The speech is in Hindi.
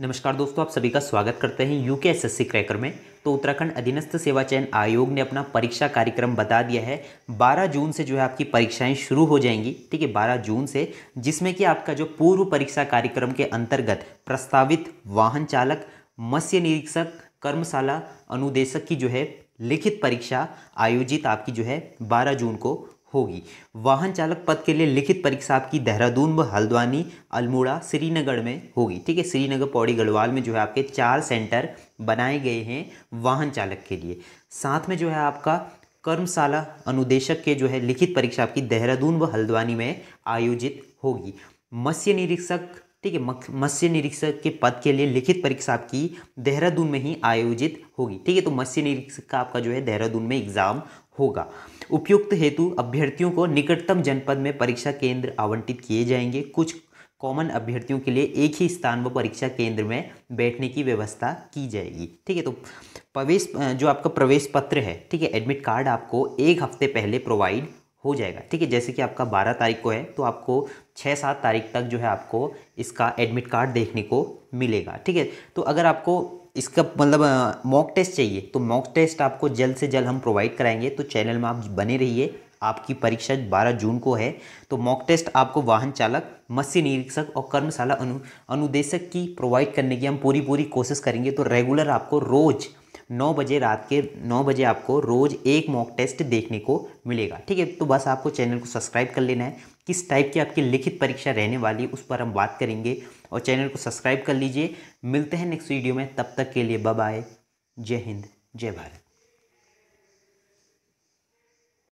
नमस्कार दोस्तों आप सभी का स्वागत करते हैं यू के एस एस सी क्रैकर में तो उत्तराखंड अधीनस्थ सेवा चयन आयोग ने अपना परीक्षा कार्यक्रम बता दिया है 12 जून से जो है आपकी परीक्षाएं शुरू हो जाएंगी ठीक है 12 जून से जिसमें कि आपका जो पूर्व परीक्षा कार्यक्रम के अंतर्गत प्रस्तावित वाहन चालक मत्स्य निरीक्षक कर्मशाला अनुदेशक की जो है लिखित परीक्षा आयोजित आपकी जो है 12 जून को होगी वाहन चालक पद के लिए लिखित परीक्षा आपकी देहरादून व हल्द्वानी अल्मोड़ा श्रीनगर में होगी ठीक है श्रीनगर पौड़ी गढ़वाल में जो है आपके चार सेंटर बनाए गए हैं वाहन चालक के लिए साथ में जो है आपका कर्मशाला अनुदेशक के जो है लिखित परीक्षा आपकी देहरादून व हल्द्वानी में आयोजित होगी मत्स्य निरीक्षक ठीक है मत्स्य निरीक्षक के पद के लिए लिखित परीक्षा आपकी देहरादून में ही आयोजित होगी ठीक है तो मत्स्य निरीक्षक का आपका जो है देहरादून में एग्जाम होगा उपयुक्त हेतु अभ्यर्थियों को निकटतम जनपद में परीक्षा केंद्र आवंटित किए जाएंगे कुछ कॉमन अभ्यर्थियों के लिए एक ही स्थान व परीक्षा केंद्र में बैठने की व्यवस्था की जाएगी ठीक है तो प्रवेश जो आपका प्रवेश पत्र है ठीक है एडमिट कार्ड आपको एक हफ्ते पहले प्रोवाइड हो जाएगा ठीक है जैसे कि आपका बारह तारीख को है तो आपको छः सात तारीख तक जो है आपको इसका एडमिट कार्ड देखने को मिलेगा ठीक है तो अगर आपको इसका मतलब मॉक टेस्ट चाहिए तो मॉक टेस्ट आपको जल्द से जल्द हम प्रोवाइड कराएंगे तो चैनल में आप बने रहिए आपकी परीक्षा 12 जून को है तो मॉक टेस्ट आपको वाहन चालक मत्स्य निरीक्षक और कर्मशाला अनु अनुदेशक की प्रोवाइड करने की हम पूरी पूरी कोशिश करेंगे तो रेगुलर आपको रोज़ नौ बजे रात के नौ बजे आपको रोज़ एक मॉक टेस्ट देखने को मिलेगा ठीक है तो बस आपको चैनल को सब्सक्राइब कर लेना है किस टाइप की आपकी लिखित परीक्षा रहने वाली उस पर हम बात करेंगे और चैनल को सब्सक्राइब कर लीजिए मिलते हैं नेक्स्ट वीडियो में तब तक के लिए बाय जय हिंद जय भारत